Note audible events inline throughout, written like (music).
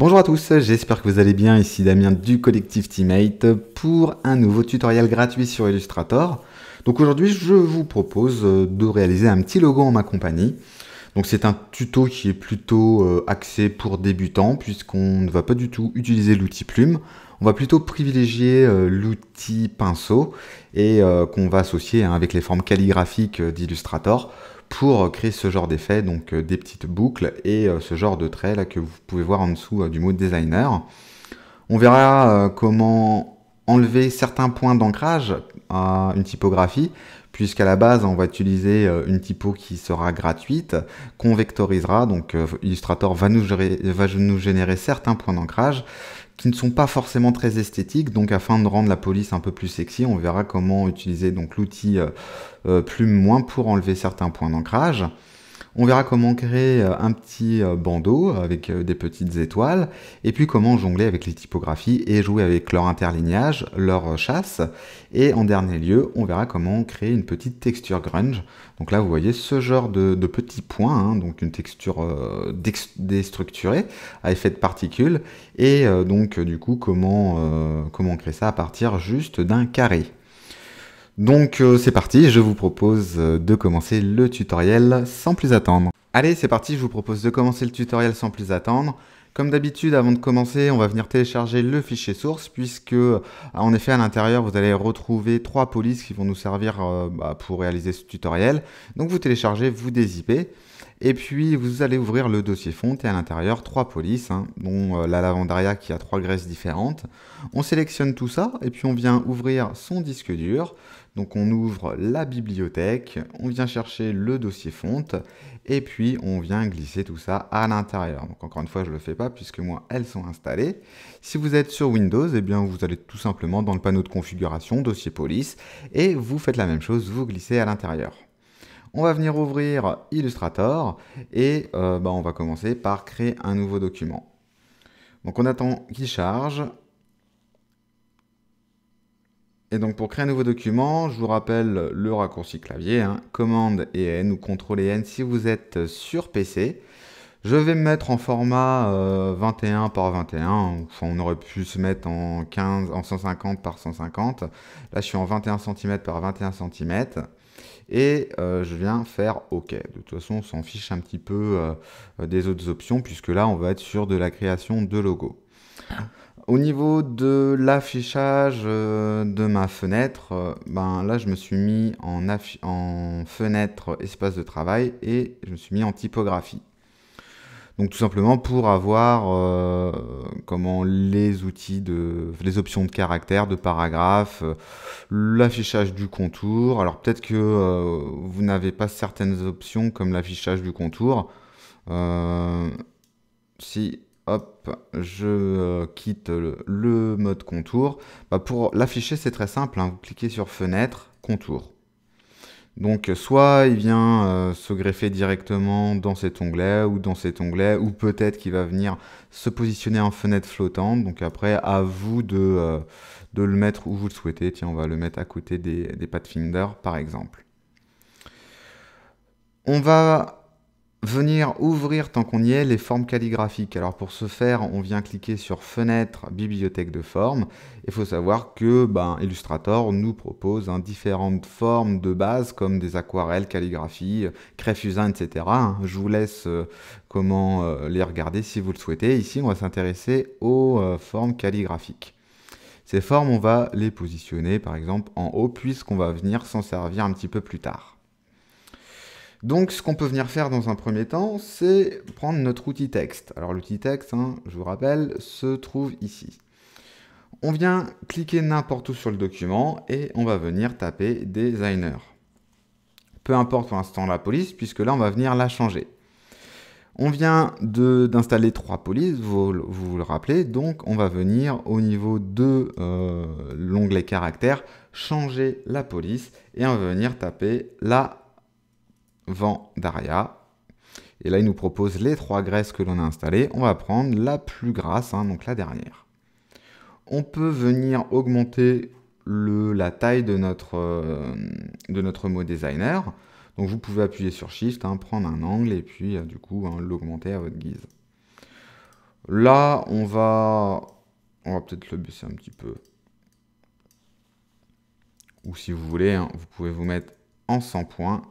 Bonjour à tous, j'espère que vous allez bien, ici Damien du collectif Teammate pour un nouveau tutoriel gratuit sur Illustrator. Donc aujourd'hui je vous propose euh, de réaliser un petit logo en ma compagnie. Donc c'est un tuto qui est plutôt euh, axé pour débutants puisqu'on ne va pas du tout utiliser l'outil plume. On va plutôt privilégier euh, l'outil pinceau et qu'on va associer hein, avec les formes calligraphiques d'Illustrator pour créer ce genre d'effet, donc euh, des petites boucles et euh, ce genre de traits là que vous pouvez voir en dessous euh, du mot designer. On verra comment enlever certains points d'ancrage à une typographie puisqu'à la base, on va utiliser euh, une typo qui sera gratuite, qu'on vectorisera, donc euh, Illustrator va nous générer certains points d'ancrage, qui ne sont pas forcément très esthétiques. Donc afin de rendre la police un peu plus sexy, on verra comment utiliser donc l'outil euh, plume moins pour enlever certains points d'ancrage. On verra comment créer euh, un petit euh, bandeau avec euh, des petites étoiles, et puis comment jongler avec les typographies et jouer avec leur interlignage, leur chasse. Et en dernier lieu, on verra comment créer une petite texture grunge. Donc là, vous voyez ce genre de, petits points, hein, donc une texture déstructurée à effet de particules, et donc du coup, comment, comment créer ça à partir juste d'un carré. Donc euh, c'est parti, je vous propose euh, de commencer le tutoriel sans plus attendre. Allez, c'est parti, je vous propose de commencer le tutoriel sans plus attendre. Comme d'habitude, avant de commencer, on va venir télécharger le fichier source puisque, euh, en effet, à l'intérieur, vous allez retrouver trois polices qui vont nous servir bah, pour réaliser ce tutoriel. Donc vous téléchargez, vous dézippez. Et puis vous allez ouvrir le dossier fonte et à l'intérieur trois polices, hein, dont euh, la Lavandaria qui a trois graisses différentes. On sélectionne tout ça et puis on vient ouvrir son disque dur. Donc on ouvre la bibliothèque, on vient chercher le dossier fonte et puis on vient glisser tout ça à l'intérieur. Donc encore une fois, je ne le fais pas puisque moi elles sont installées. Si vous êtes sur Windows, eh bien vous allez tout simplement dans le panneau de configuration, dossier police et vous faites la même chose, vous glissez à l'intérieur. On va venir ouvrir Illustrator et euh, bah, on va commencer par créer un nouveau document. Donc on attend qu'il charge. Et donc pour créer un nouveau document, je vous rappelle le raccourci clavier, hein, commande et N ou contrôle et N si vous êtes sur PC. Je vais me mettre en format 21 euh, par 21. Enfin, on aurait pu se mettre en 15, en 150 par 150. Là, je suis en 21 cm par 21 cm et euh, je viens faire OK. De toute façon, on s'en fiche un petit peu euh, des autres options puisque là, on va être sur de la création de logo. Au niveau de l'affichage euh, de ma fenêtre, ben là je me suis mis en, en fenêtre espace de travail et je me suis mis en typographie. Donc tout simplement pour avoir euh, comment les outils de les options de caractère, de paragraphe, euh, l'affichage du contour. Alors peut-être que euh, vous n'avez pas certaines options comme l'affichage du contour. si hop, je quitte le, mode contour, bah, pour l'afficher c'est très simple. Hein. vous cliquez sur fenêtre, contour. Donc soit il vient euh, se greffer directement dans cet onglet ou dans cet onglet, ou peut-être qu'il va venir se positionner en fenêtre flottante. Donc après, à vous de, euh, de, le mettre où vous le souhaitez. Tiens, on va le mettre à côté des, des Finder, par exemple. On va venir ouvrir tant qu'on y est les formes calligraphiques. Alors pour ce faire, on vient cliquer sur fenêtre bibliothèque de formes. Il faut savoir que ben, Illustrator nous propose hein, différentes formes de base comme des aquarelles, calligraphie, crèfusin etc. Hein. Je vous laisse euh, comment euh, les regarder si vous le souhaitez. Ici, on va s'intéresser aux euh, formes calligraphiques. Ces formes, on va les positionner par exemple en haut puisqu'on va venir s'en servir un petit peu plus tard. Donc ce qu'on peut venir faire dans un premier temps, c'est prendre notre outil texte. Alors l'outil texte, hein, je vous rappelle, se trouve ici. On vient cliquer n'importe où sur le document et on va venir taper designer. Peu importe pour l'instant la police, puisque là on va venir la changer. On vient d'installer trois polices, vous, vous, le rappelez, donc on va venir au niveau de euh, l'onglet caractères changer la police et on va venir taper la vent d'Aria Et là, il nous propose les trois graisses que l'on a installées. On va prendre la plus grasse, hein, donc la dernière. On peut venir augmenter le, la taille de notre, euh, de notre mot designer. Donc vous pouvez appuyer sur Shift, hein, prendre un angle et puis euh, du coup hein, l'augmenter à votre guise. Là, on va, on va peut-être le baisser un petit peu. Ou si vous voulez, vous pouvez vous mettre en 100 points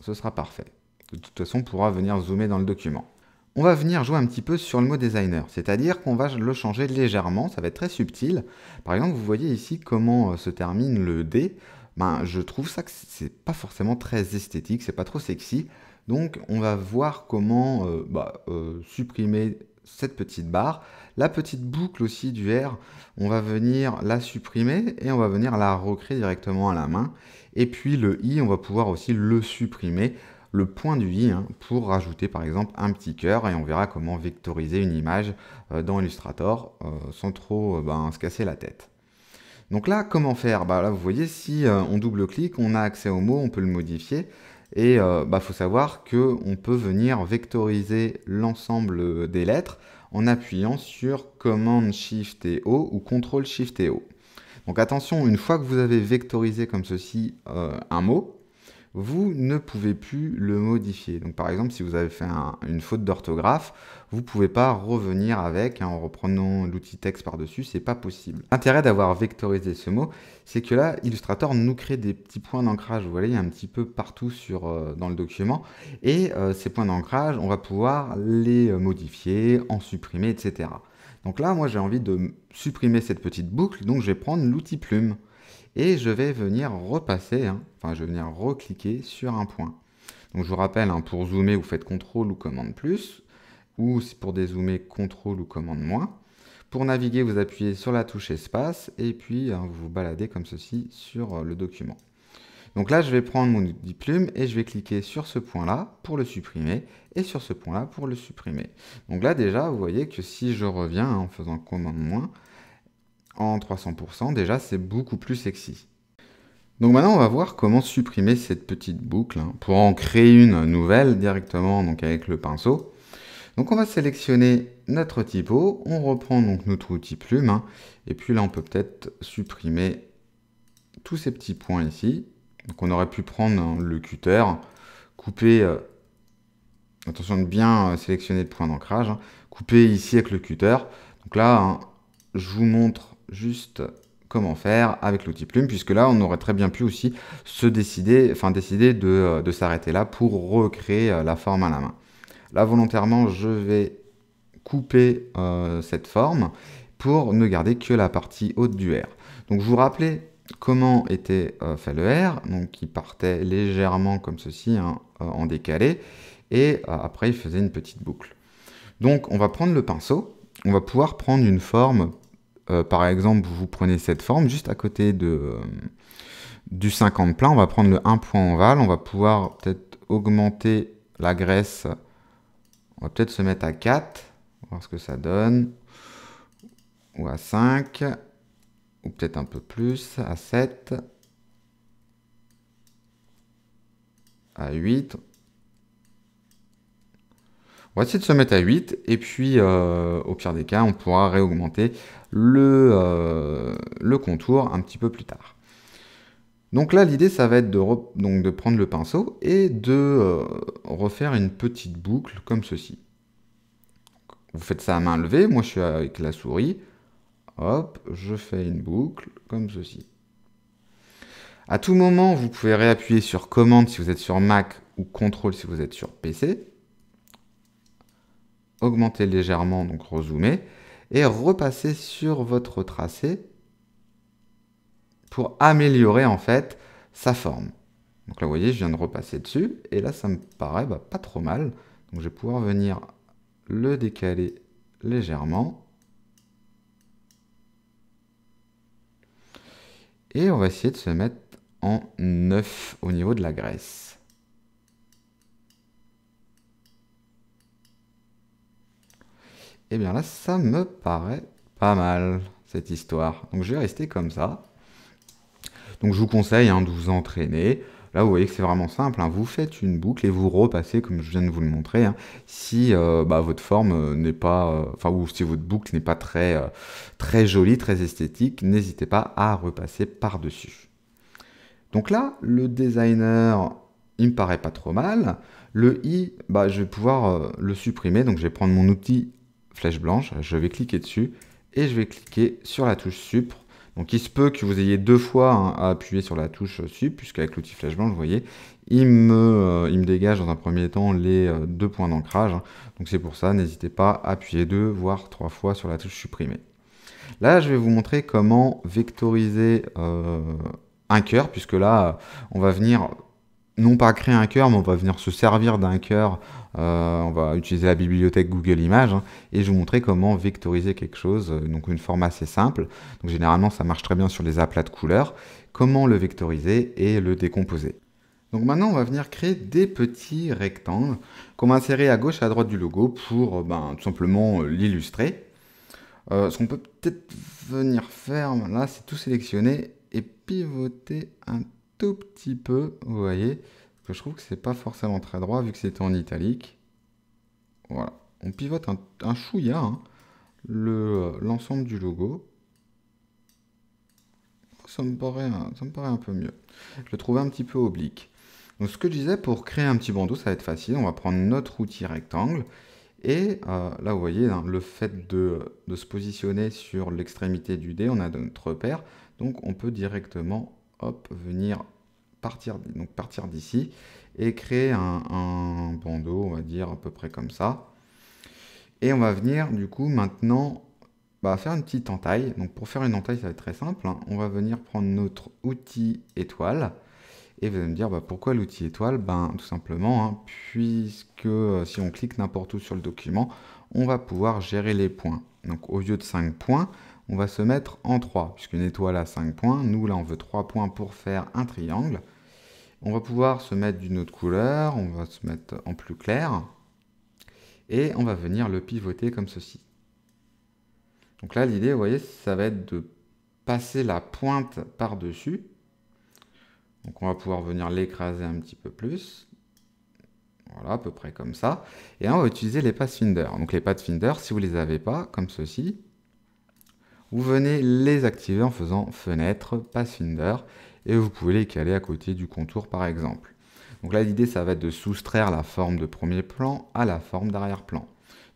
ce sera parfait. De toute façon, on pourra venir zoomer dans le document. On va venir jouer un petit peu sur le mot designer, c'est-à-dire qu'on va le changer légèrement, ça va être très subtil. Par exemple, vous voyez ici comment euh, se termine le D. Ben, je trouve ça que c'est pas forcément très esthétique, c'est pas trop sexy. Donc on va voir comment euh, bah, euh, supprimer cette petite barre. La petite boucle aussi du R, on va venir la supprimer et on va venir la recréer directement à la main. Et puis le i, on va pouvoir aussi le supprimer, le point du i, hein, pour rajouter par exemple un petit cœur. Et on verra comment vectoriser une image euh, dans Illustrator euh, sans trop euh, ben, se casser la tête. Donc là, comment faire bah, Là, vous voyez, si on double-clique, on a accès au mot, on peut le modifier. Et il bah, faut savoir qu'on peut venir vectoriser l'ensemble des lettres en appuyant sur Command Shift et O ou Ctrl Shift et O. Donc attention, une fois que vous avez vectorisé comme ceci euh, un mot, vous ne pouvez plus le modifier. Donc par exemple, si vous avez fait une faute d'orthographe, vous ne pouvez pas revenir avec hein, en reprenant l'outil texte par-dessus, c'est pas possible. L'intérêt d'avoir vectorisé ce mot, c'est que là, Illustrator nous crée des petits points d'ancrage, vous voyez, un petit peu partout sur, euh, dans le document, et euh, ces points d'ancrage, on va pouvoir les modifier, en supprimer, etc. Donc là, moi, j'ai envie de supprimer cette petite boucle, donc je vais prendre l'outil plume. Et je vais venir repasser, hein, enfin, je vais venir recliquer sur un point. Donc je vous rappelle, hein, pour zoomer, vous faites CTRL ou commande plus, ou pour dézoomer, CTRL ou commande moins. Pour naviguer, vous appuyez sur la touche espace, et puis hein, vous vous baladez comme ceci sur euh, le document. Donc là, je vais prendre mon outil plume et je vais cliquer sur ce point-là pour le supprimer et sur ce point-là pour le supprimer. Donc là, déjà, vous voyez que si je reviens en faisant commande moins en 300%, déjà, c'est beaucoup plus sexy. Donc maintenant, on va voir comment supprimer cette petite boucle hein, pour en créer une nouvelle directement donc avec le pinceau. Donc on va sélectionner notre typo, on reprend donc notre outil plume, hein, et puis là on peut peut-être supprimer tous ces petits points ici, donc on aurait pu prendre le cutter, couper, euh, attention de bien euh, sélectionner le point d'ancrage, hein, couper ici avec le cutter. Donc là, hein, je vous montre juste comment faire avec l'outil plume, puisque là, on aurait très bien pu aussi se décider, enfin décider de, euh, s'arrêter là pour recréer la forme à la main. Là, volontairement, je vais couper cette forme pour ne garder que la partie haute du R. Donc, je vous rappelle comment était euh, fait le R, donc il partait légèrement comme ceci, hein, euh, en décalé, et euh, après il faisait une petite boucle. Donc on va prendre le pinceau, on va pouvoir prendre une forme, par exemple vous prenez cette forme juste à côté de, du 50 plein, on va prendre le 1 point ovale, on va pouvoir peut-être augmenter la graisse, on va peut-être se mettre à 4, voir ce que ça donne, ou à 5, ou peut-être un peu plus, à 7, à 8. On va essayer de se mettre à 8 et puis euh, au pire des cas, on pourra réaugmenter le, euh, le contour un petit peu plus tard. Donc là, l'idée, ça va être de, donc de prendre le pinceau et de euh, refaire une petite boucle comme ceci. Vous faites ça à main levée, moi je suis avec la souris, Hop, je fais une boucle comme ceci. À tout moment, vous pouvez réappuyer sur commande si vous êtes sur Mac ou contrôle si vous êtes sur PC. Augmenter légèrement, donc rezoomer, et repasser sur votre tracé pour améliorer en fait sa forme. Donc là, vous voyez, je viens de repasser dessus, et là, ça me paraît bah, pas trop mal. Donc je vais pouvoir venir le décaler légèrement Et on va essayer de se mettre en 9 au niveau de la graisse. Et eh bien là, ça me paraît pas mal, cette histoire. Donc je vais rester comme ça. Donc je vous conseille hein, de vous entraîner. Là, vous voyez que c'est vraiment simple. Hein. Vous faites une boucle et vous repassez, comme je viens de vous le montrer, hein, si euh, bah, votre forme euh, n'est pas, euh, enfin, ou si votre boucle n'est pas très, très jolie, très esthétique, n'hésitez pas à repasser par-dessus. Donc là, le designer, il me paraît pas trop mal. Le i, bah, je vais pouvoir le supprimer. Donc, je vais prendre mon outil flèche blanche, je vais cliquer dessus et je vais cliquer sur la touche supre donc il se peut que vous ayez deux fois hein, à appuyer sur la touche puisque puisqu'avec l'outil flèche blanc, vous voyez, il me, euh, il me, dégage dans un premier temps les euh, deux points d'ancrage. Hein. Donc c'est pour ça, n'hésitez pas à appuyer deux, voire trois fois sur la touche supprimer. Là, je vais vous montrer comment vectoriser euh, un cœur, puisque là, on va venir non pas créer un cœur, mais on va venir se servir d'un cœur. Euh, on va utiliser la bibliothèque Google Images hein, et je vais vous montrer comment vectoriser quelque chose, euh, donc une forme assez simple. Donc généralement, ça marche très bien sur les aplats de couleurs. Comment le vectoriser et le décomposer donc maintenant, on va venir créer des petits rectangles qu'on va insérer à gauche et à droite du logo pour euh, ben, tout simplement l'illustrer. ce qu'on peut peut-être venir faire, là, c'est tout sélectionner et pivoter un tout petit peu, vous voyez, que je trouve que c'est pas forcément très droit vu que c'était en italique. Voilà, on pivote un, chouïa hein, euh, l'ensemble du logo. Ça me, paraît un, un peu mieux. Je le trouvais un petit peu oblique. Donc ce que je disais, pour créer un petit bandeau, ça va être facile. On va prendre notre outil rectangle. Et euh, là, vous voyez, hein, le fait de, de, se positionner sur l'extrémité du dé, on a notre repère. Donc, on peut directement hop, venir partir, donc partir d'ici et créer un, bandeau, on va dire à peu près comme ça. Et on va venir du coup maintenant bah, faire une petite entaille. Donc pour faire une entaille, ça va être très simple. Hein. On va venir prendre notre outil étoile. Et vous allez me dire bah, pourquoi l'outil étoile Ben tout simplement, hein, puisque euh, si on clique n'importe où sur le document, on va pouvoir gérer les points. Donc au lieu de 5 points, on va se mettre en 3, puisqu'une étoile a 5 points. Nous, là, on veut 3 points pour faire un triangle. On va pouvoir se mettre d'une autre couleur, on va se mettre en plus clair. Et on va venir le pivoter comme ceci. Donc là, l'idée, vous voyez, ça va être de passer la pointe par-dessus. Donc on va pouvoir venir l'écraser un petit peu plus. Voilà, à peu près comme ça. Et on va utiliser les Pathfinder. Donc les Pathfinder, si vous ne les avez pas, comme ceci, vous venez les activer en faisant fenêtre, Pathfinder, et vous pouvez les caler à côté du contour par exemple. Donc là, l'idée, ça va être de soustraire la forme de premier plan à la forme d'arrière-plan.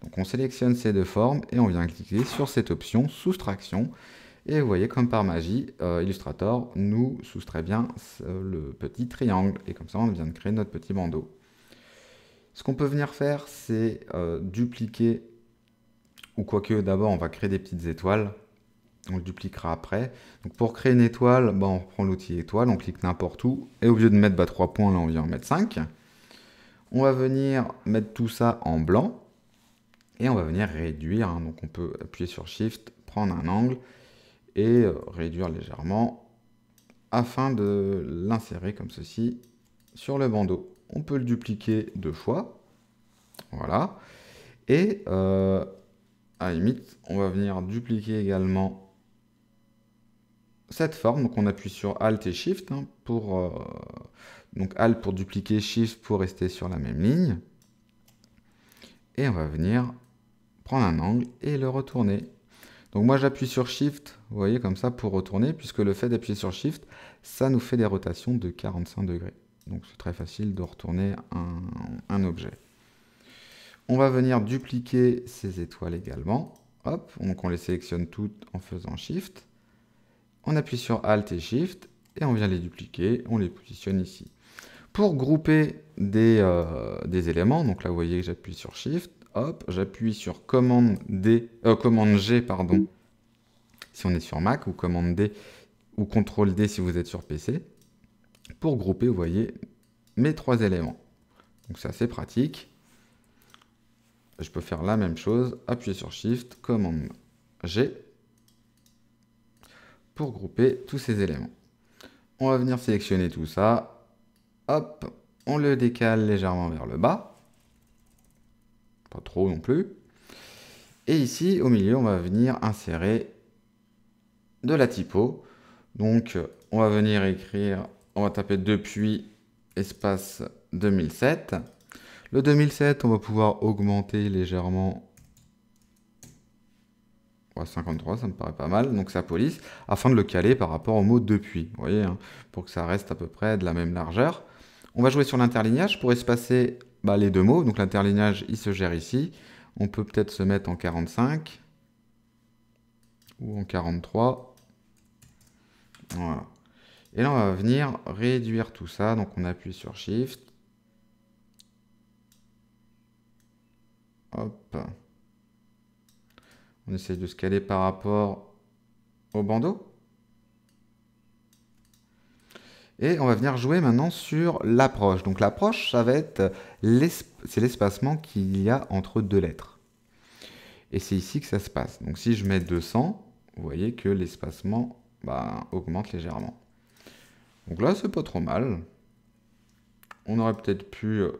Donc on sélectionne ces deux formes et on vient cliquer sur cette option soustraction. Et vous voyez, comme par magie, euh, Illustrator nous soustrait bien le petit triangle. Et comme ça, on vient de créer notre petit bandeau. Ce qu'on peut venir faire, c'est euh, dupliquer, ou quoique d'abord, on va créer des petites étoiles on le dupliquera après. Donc pour créer une étoile, bah, on reprend l'outil étoile, on clique n'importe où, et au lieu de mettre 3 bah, points, là on vient en mettre 5. On va venir mettre tout ça en blanc, et on va venir réduire, hein. donc on peut appuyer sur Shift, prendre un angle, et euh, réduire légèrement, afin de l'insérer comme ceci sur le bandeau. On peut le dupliquer deux fois, voilà, et euh, à la limite, on va venir dupliquer également cette forme. Donc on appuie sur Alt et Shift hein, pour euh, Alt pour dupliquer, Shift pour rester sur la même ligne. Et on va venir prendre un angle et le retourner. Donc moi j'appuie sur Shift, vous voyez comme ça pour retourner, puisque le fait d'appuyer sur Shift, ça nous fait des rotations de 45 degrés. Donc c'est très facile de retourner un, un objet. On va venir dupliquer ces étoiles également. Hop, donc on les sélectionne toutes en faisant Shift on appuie sur Alt et Shift et on vient les dupliquer, on les positionne ici. Pour grouper des, euh, éléments, donc là vous voyez que j'appuie sur Shift, hop, j'appuie sur commande, euh, G pardon, si on est sur Mac, ou commande D ou contrôle D si vous êtes sur PC, pour grouper, vous voyez, mes trois éléments. Donc c'est assez pratique. Je peux faire la même chose, appuyer sur Shift, commande G, pour grouper tous ces éléments. On va venir sélectionner tout ça. Hop, on le décale légèrement vers le bas. Pas trop non plus. Et ici, au milieu, on va venir insérer de la typo. Donc, on va venir écrire, on va taper depuis espace 2007. Le 2007, on va pouvoir augmenter légèrement 53, ça me paraît pas mal, donc sa police, afin de le caler par rapport au mot depuis, vous voyez, hein, pour que ça reste à peu près de la même largeur. On va jouer sur l'interlignage pour espacer bah, les deux mots, donc l'interlignage il se gère ici, on peut peut-être se mettre en 45 ou en 43, voilà. Et là on va venir réduire tout ça, donc on appuie sur Shift, hop, on essaye de se caler par rapport au bandeau. Et on va venir jouer maintenant sur l'approche. Donc l'approche, ça va être c'est l'espacement qu'il y a entre deux lettres. Et c'est ici que ça se passe. Donc si je mets 200, vous voyez que l'espacement bah, augmente légèrement. Donc là, c'est pas trop mal. On aurait peut-être pu euh,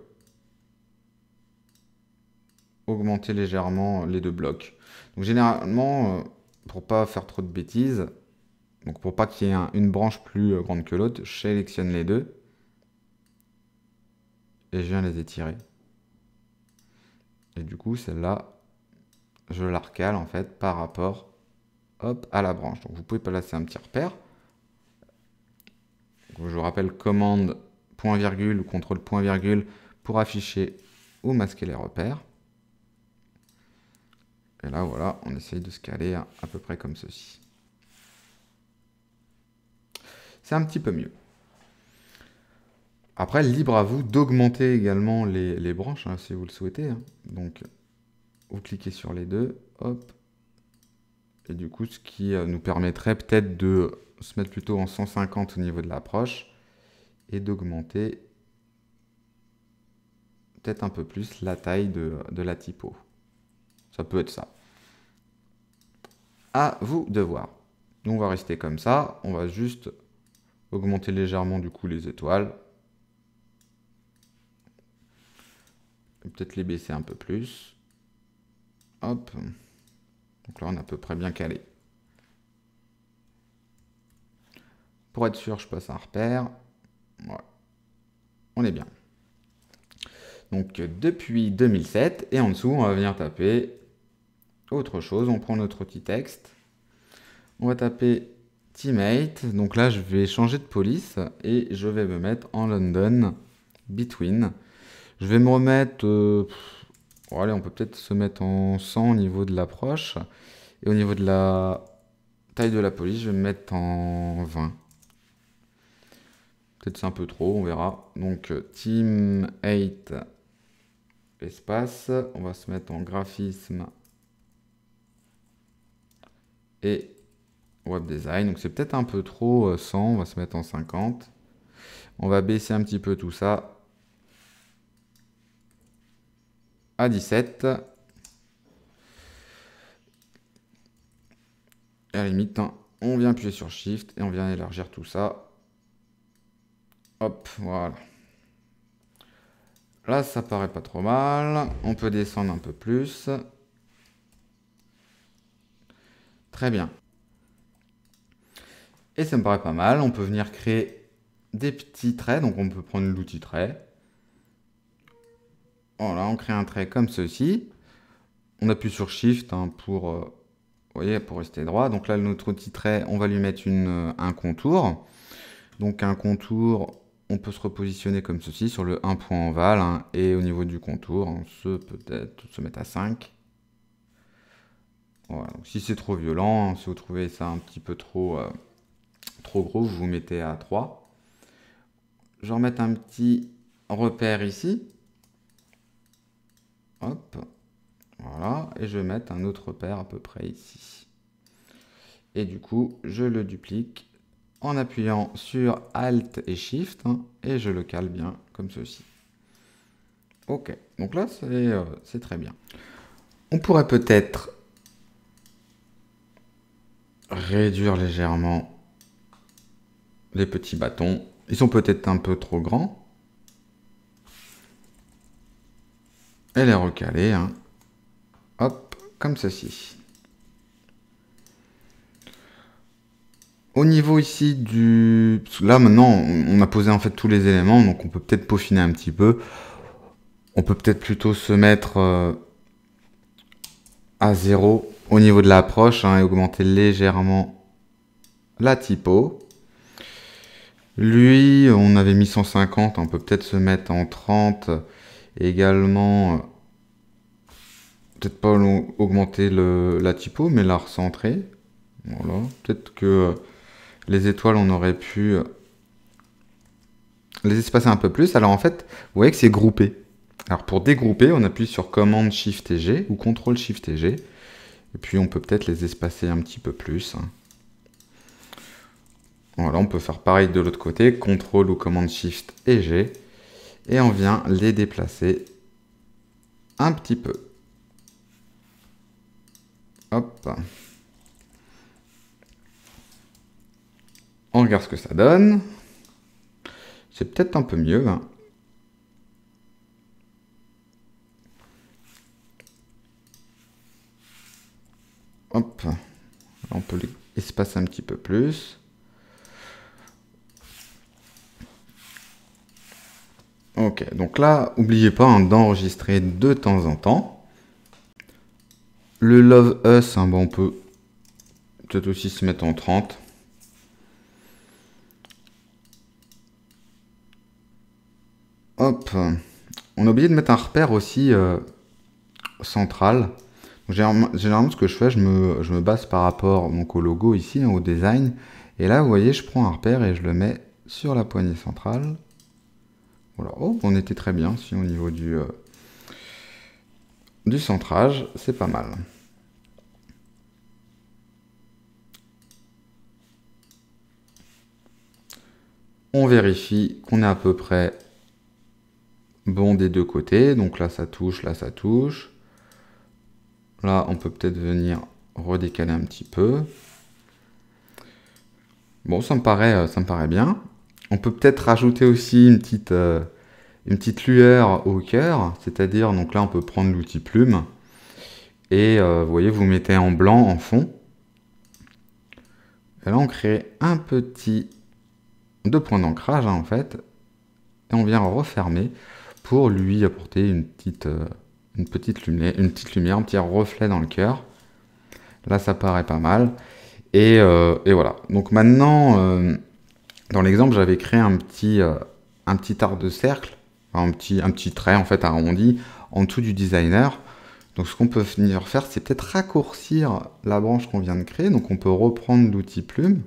augmenter légèrement les deux blocs. Donc généralement, euh, pour pas faire trop de bêtises, donc pour pas qu'il y ait une branche plus euh, grande que l'autre, je sélectionne les deux et je viens les étirer. Et du coup, celle-là, je la recale en fait par rapport hop, à la branche. Donc vous pouvez placer un petit repère. je vous rappelle commande point virgule ou contrôle point virgule pour afficher ou masquer les repères. Et là, voilà, on essaye de se caler à, peu près comme ceci. C'est un petit peu mieux. Après, libre à vous d'augmenter également les, branches, hein, si vous le souhaitez. Hein. Donc, vous cliquez sur les deux, hop. Et du coup, ce qui euh, nous permettrait peut-être de se mettre plutôt en 150 au niveau de l'approche et d'augmenter peut-être un peu plus la taille de la typo. Ça peut être ça. À vous de voir. Nous, on va rester comme ça. On va juste augmenter légèrement du coup les étoiles. Peut-être les baisser un peu plus. Hop. Donc là, on est à peu près bien calé. Pour être sûr, je passe un repère. Ouais. On est bien. Donc depuis 2007, et en dessous, on va venir taper autre chose. On prend notre petit texte. On va taper teammate. Donc là, je vais changer de police et je vais me mettre en London between. Je vais me remettre... Euh, allez, on peut peut-être se mettre en 100 au niveau de l'approche. Et au niveau de la taille de la police, je vais me mettre en 20. Peut-être c'est un peu trop, on verra. Donc euh, team 8 espace, on va se mettre en graphisme et web design. Donc c'est peut-être un peu trop 100, euh, on va se mettre en 50. On va baisser un petit peu tout ça à 17. Et à la limite, hein, on vient appuyer sur Shift et on vient élargir tout ça. Hop, voilà. Là, ça paraît pas trop mal. On peut descendre un peu plus. Très bien. Et ça me paraît pas mal. On peut venir créer des petits traits. Donc on peut prendre l'outil trait. Voilà, on crée un trait comme ceci. On appuie sur Shift hein, pour, euh, voyez, pour rester droit. Donc là, notre outil trait, on va lui mettre une, euh, un contour. Donc un contour, on peut se repositionner comme ceci sur le 1 point en val. Hein. et au niveau du contour, on se peut-être se mettre à 5 si c'est trop violent, hein, si vous trouvez ça un petit peu trop, euh, trop gros, vous vous mettez à 3. Je remettre un petit repère ici. Hop, voilà, et je vais mettre un autre repère à peu près ici. Et du coup, je le duplique en appuyant sur Alt et Shift, hein, et je le cale bien comme ceci. Ok, donc là, c'est euh, très bien. On pourrait peut-être réduire légèrement les petits bâtons. Ils sont peut-être un peu trop grands. Et les recaler. Hein. Hop, comme ceci. Au niveau ici du... Là maintenant, on a posé en fait tous les éléments, donc on peut peut-être peaufiner un petit peu. On peut peut-être plutôt se mettre euh, à zéro au niveau de l'approche hein, et augmenter légèrement la typo. Lui, on avait mis 150, on peut peut-être se mettre en 30. Également, peut-être pas augmenter la typo, mais la recentrer. Voilà. Peut-être que les étoiles, on aurait pu les espacer un peu plus. Alors en fait, vous voyez que c'est groupé. Alors pour dégrouper, on appuie sur Command Shift et G ou contrôle Shift et G. Et puis on peut peut-être les espacer un petit peu plus. Hein. Voilà, on peut faire pareil de l'autre côté, CTRL ou commande SHIFT et G. Et on vient les déplacer un petit peu. Hop. On regarde ce que ça donne. C'est peut-être un peu mieux. Hein. passe un petit peu plus. Ok, donc là, n'oubliez pas hein, d'enregistrer de temps en temps. Le Love Us, hein, on peut peut-être aussi se mettre en 30. Hop, on a oublié de mettre un repère aussi euh, central. Généralement, ce que je fais, je me, base par rapport au logo ici, hein, au design. Et là, vous voyez, je prends un repère et je le mets sur la poignée centrale. Voilà, oh, on était très bien si au niveau du, euh, du centrage, c'est pas mal. On vérifie qu'on est à peu près bon des deux côtés. Donc là, ça touche, là, ça touche. Là, on peut peut-être venir redécaler un petit peu. Bon, ça me paraît, euh, ça me paraît bien. On peut peut-être rajouter aussi une petite, euh, une petite lueur au cœur, c'est-à-dire, donc là, on peut prendre l'outil plume, et euh, vous voyez, vous mettez en blanc en fond. Et là, on crée un petit deux points d'ancrage, hein, en fait, et on vient refermer pour lui apporter une petite une petite, lumière, un petit reflet dans le cœur. Là, ça paraît pas mal. Et, euh, voilà. Donc maintenant, euh, dans l'exemple, j'avais créé euh, un petit, art de cercle, un petit, un petit trait en fait arrondi en dessous du designer. Donc ce qu'on peut venir faire, c'est peut-être raccourcir la branche qu'on vient de créer. Donc on peut reprendre l'outil plume.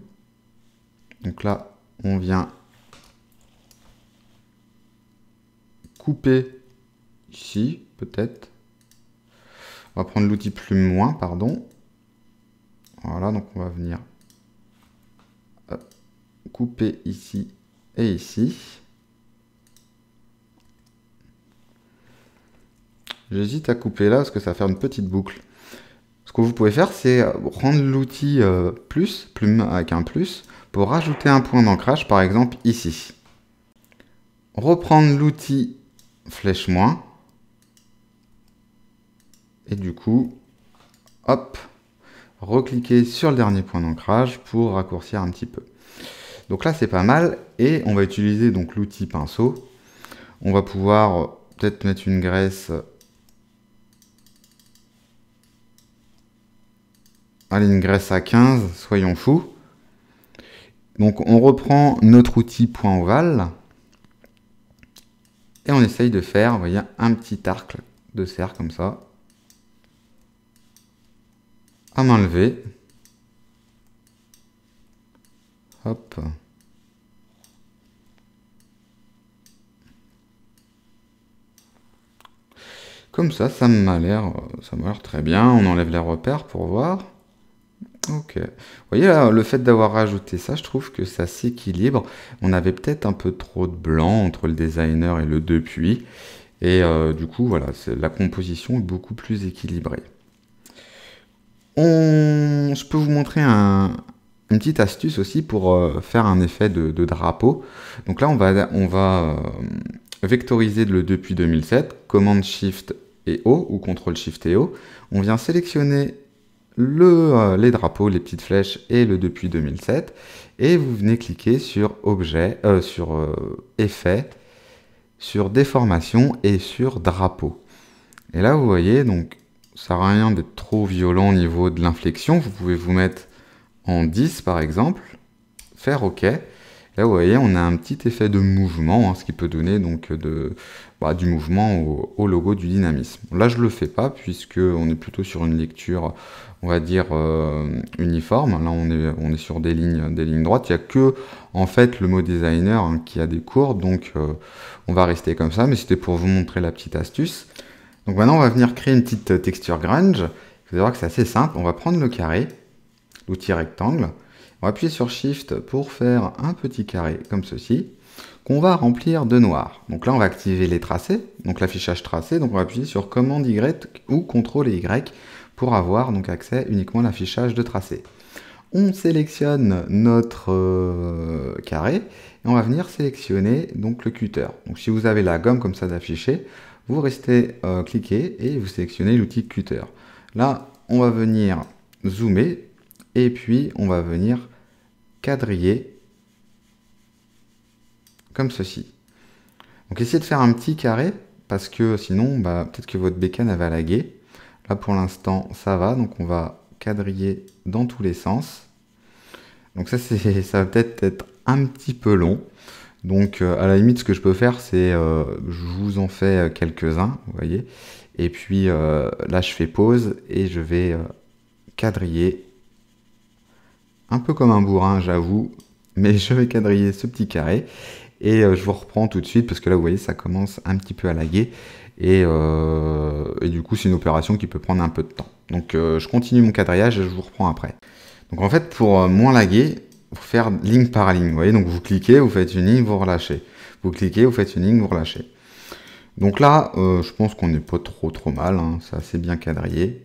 Donc là, on vient couper ici, peut-être. On va prendre l'outil plume moins, pardon. Voilà, donc on va venir couper ici et ici. J'hésite à couper là parce que ça va faire une petite boucle. Ce que vous pouvez faire, c'est prendre euh, l'outil euh, plus, plume avec un plus, pour rajouter un point d'ancrage, par exemple ici. Reprendre l'outil flèche moins, et du coup, hop, recliquer sur le dernier point d'ancrage pour raccourcir un petit peu. Donc là, c'est pas mal. Et on va utiliser donc l'outil pinceau. On va pouvoir peut-être mettre une graisse. Allez, une graisse à 15, soyons fous. Donc on reprend notre outil point ovale. Et on essaye de faire, voyez, un petit arc de serre comme ça à m'enlever. Hop. Comme ça, ça m'a l'air très bien. On enlève les repères pour voir. Ok. Vous voyez là, le fait d'avoir rajouté ça, je trouve que ça s'équilibre. On avait peut-être un peu trop de blanc entre le designer et le depuis. Et euh, du coup, voilà, la composition est beaucoup plus équilibrée. On... Je peux vous montrer une petite astuce aussi pour euh, faire un effet de, drapeau. Donc là, on va, on va euh, vectoriser le depuis 2007, commande Shift et O ou contrôle Shift et O. On vient sélectionner le, euh, les drapeaux, les petites flèches et le depuis 2007 et vous venez cliquer sur objet, sur effet, sur déformation et sur drapeau. Et là vous voyez donc ça sert à rien d'être trop violent au niveau de l'inflexion. Vous pouvez vous mettre en 10 par exemple, faire OK. Là, vous voyez, on a un petit effet de mouvement, hein, ce qui peut donner donc bah, du mouvement au, logo du dynamisme. Là, je ne le fais pas, puisque on est plutôt sur une lecture, on va dire, euh, uniforme. Là, on est, on est sur des lignes, des lignes droites. Il n'y a que, en fait, le mot designer hein, qui a des courbes. donc euh, on va rester comme ça. Mais c'était pour vous montrer la petite astuce. Donc maintenant, on va venir créer une petite euh, texture grunge. Vous allez voir que c'est assez simple. On va prendre le carré, l'outil rectangle. On va appuyer sur Shift pour faire un petit carré comme ceci, qu'on va remplir de noir. Donc là, on va activer les tracés, donc l'affichage tracé. Donc on va appuyer sur Commande Y ou CTRL Y pour avoir donc accès uniquement à l'affichage de tracé. On sélectionne notre euh, carré et on va venir sélectionner donc le cutter. Donc si vous avez la gomme comme ça d'afficher, vous restez euh, et vous sélectionnez l'outil Cutter. Là, on va venir zoomer et puis on va venir quadriller comme ceci. Donc essayez de faire un petit carré parce que sinon, bah, peut-être que votre bécane va laguer. Là, pour l'instant, ça va, donc on va quadriller dans tous les sens. Donc ça, (laughs) ça va peut-être être un petit peu long. Donc euh, à la limite, ce que je peux faire, c'est euh, je vous en fais euh, quelques-uns, vous voyez. Et puis là, je fais pause et je vais quadriller. Un peu comme un bourrin, j'avoue, mais (laughs) je vais quadriller ce petit carré. Et je vous reprends tout de suite parce que là, vous voyez, ça commence un petit peu à laguer. Et, du coup, c'est une opération qui peut prendre un peu de temps. Donc, je continue mon quadrillage et je vous reprends après. Donc, en fait, pour moins laguer, pour faire ligne par ligne. Vous voyez, donc vous cliquez, vous faites une ligne, vous relâchez. Vous cliquez, vous faites une ligne, vous relâchez. Donc là, euh, je pense qu'on n'est pas trop trop mal, hein. c'est assez bien quadrillé.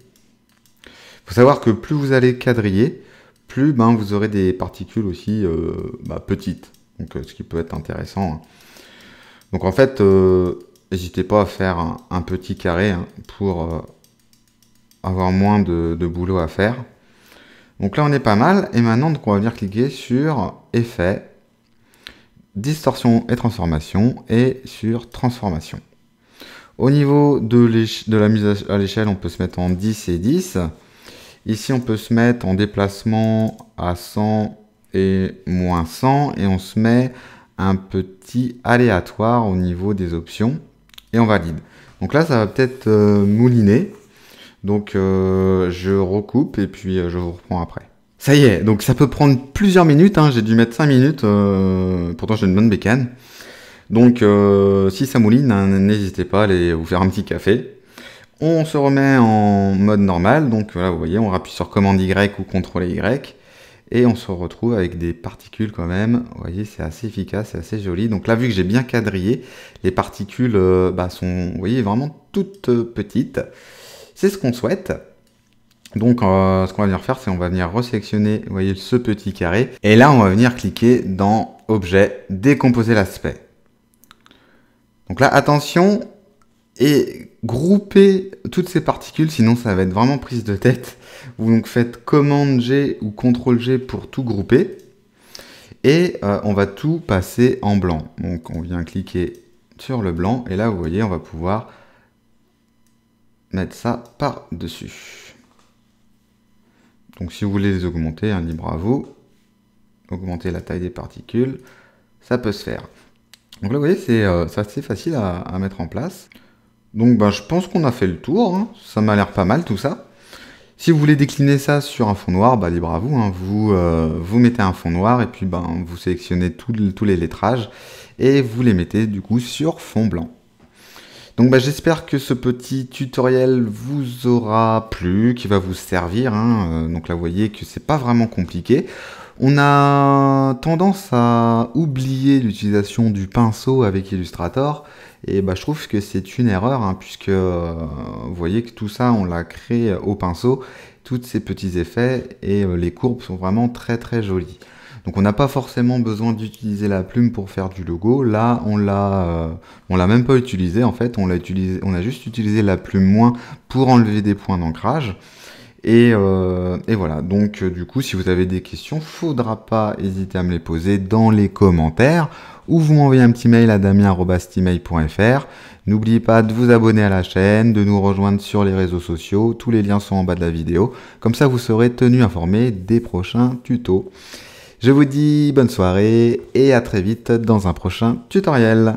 Il faut savoir que plus vous allez quadriller, plus ben, vous aurez des particules aussi euh, ben, petites, donc, euh, ce qui peut être intéressant. Hein. Donc en fait, n'hésitez pas à faire un, petit carré hein, pour avoir moins de, de, boulot à faire. Donc là, on est pas mal. Et maintenant, on va venir cliquer sur Effet, Distorsion et Transformation et sur Transformation. Au niveau de, de la mise à l'échelle, on peut se mettre en 10 et 10. Ici, on peut se mettre en déplacement à 100 et moins 100 et on se met un petit aléatoire au niveau des options et on valide. Donc là, ça va peut-être euh, mouliner. Donc euh, je recoupe et puis euh, je vous reprends après. Ça y est, donc ça peut prendre plusieurs minutes, hein. j'ai dû mettre 5 minutes, euh, pourtant j'ai une bonne bécane. Donc si ça mouline, hein, n'hésitez pas à aller vous faire un petit café. On se remet en mode normal, donc voilà, vous voyez, on rappuie sur commande Y ou contrôler Y, et on se retrouve avec des particules quand même, vous voyez, c'est assez efficace, c'est assez joli. Donc là, vu que j'ai bien quadrillé, les particules bah, sont, vraiment toutes petites. C'est ce qu'on souhaite. Donc euh, ce qu'on va venir faire, c'est on va venir resélectionner, voyez, ce petit carré. Et là, on va venir cliquer dans Objet, décomposer l'aspect. Donc là, attention, et grouper toutes ces particules, sinon ça va être vraiment prise de tête. Vous donc faites commande G ou contrôle G pour tout grouper. Et euh, on va tout passer en blanc. Donc on vient cliquer sur le blanc, et là, vous voyez, on va pouvoir mettre ça par-dessus. Donc si vous voulez les augmenter, hein, libre à vous, augmenter la taille des particules, ça peut se faire. Donc là, vous voyez, c'est euh, assez facile à, mettre en place. Donc ben, je pense qu'on a fait le tour, hein. ça m'a l'air pas mal tout ça. Si vous voulez décliner ça sur un fond noir, bah, libre à vous, hein. vous, euh, vous mettez un fond noir et puis ben, vous sélectionnez tous les lettrages et vous les mettez du coup sur fond blanc. Donc bah, j'espère que ce petit tutoriel vous aura plu, qu'il va vous servir. Hein. Euh, donc là vous voyez que c'est pas vraiment compliqué. On a tendance à oublier l'utilisation du pinceau avec Illustrator. Et bah, je trouve que c'est une erreur, hein, puisque euh, vous voyez que tout ça, on l'a créé au pinceau, tous ces petits effets, et euh, les courbes sont vraiment très très jolies. Donc on n'a pas forcément besoin d'utiliser la plume pour faire du logo. Là, on l'a, euh, on l'a même pas utilisé en fait. On l'a utilisé, on a juste utilisé la plume moins pour enlever des points d'ancrage. Et, euh, voilà. Donc euh, du coup, si vous avez des questions, faudra pas hésiter à me les poser dans les commentaires ou vous m'envoyez un petit mail à damien@email.fr. N'oubliez pas de vous abonner à la chaîne, de nous rejoindre sur les réseaux sociaux. Tous les liens sont en bas de la vidéo. Comme ça, vous serez tenu informé des prochains tutos. Je vous dis bonne soirée et à très vite dans un prochain tutoriel.